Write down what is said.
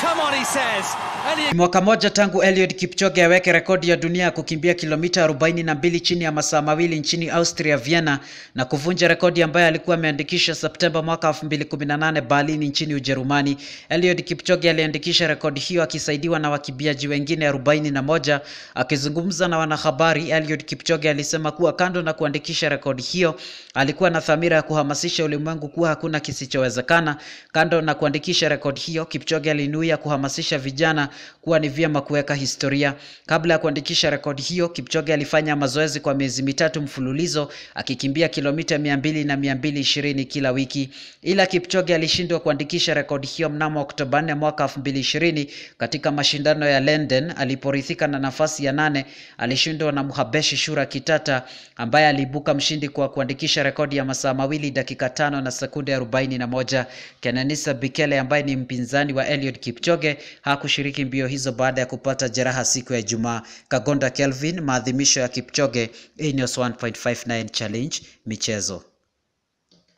Come on, he says. Mwaka moja tangu Eliud Kipchoge aweke rekodi ya dunia ya kukimbia kilomita 42 chini ya masaa mawili nchini Austria Vienna na kuvunja rekodi ambayo alikuwa ameandikisha Septemba mwaka 2018 Berlin nchini Ujerumani. Eliud Kipchoge aliandikisha rekodi hiyo akisaidiwa na wakimbiaji wengine 41. Akizungumza na wanahabari, Eliud Kipchoge alisema kuwa kando na kuandikisha rekodi hiyo, alikuwa na dhamira ya kuhamasisha ulimwengu kuwa hakuna kisichowezekana. Kando na kuandikisha rekodi hiyo, Kipchoge Kipchoge alinuia kuhamasisha vijana kuwa ni vyema kuweka historia. Kabla ya kuandikisha rekodi hiyo, Kipchoge alifanya mazoezi kwa miezi mitatu mfululizo akikimbia kilomita 200 na 220 kila wiki. Ila Kipchoge alishindwa kuandikisha rekodi hiyo mnamo Oktoba 4 mwaka 2020 katika mashindano ya London aliporithika na nafasi ya nane. Alishindwa na Mhabeshi Shura Kitata ambaye aliibuka mshindi kwa kuandikisha rekodi ya masaa mawili dakika tano na sekunde 41. Kenenisa Bikele ambaye ni mpinzani wa Eliud Kipchoge hakushiriki mbio hizo baada ya kupata jeraha siku ya Ijumaa. Kagonda Kelvin, maadhimisho ya Kipchoge, Ineos 1.59 Challenge michezo.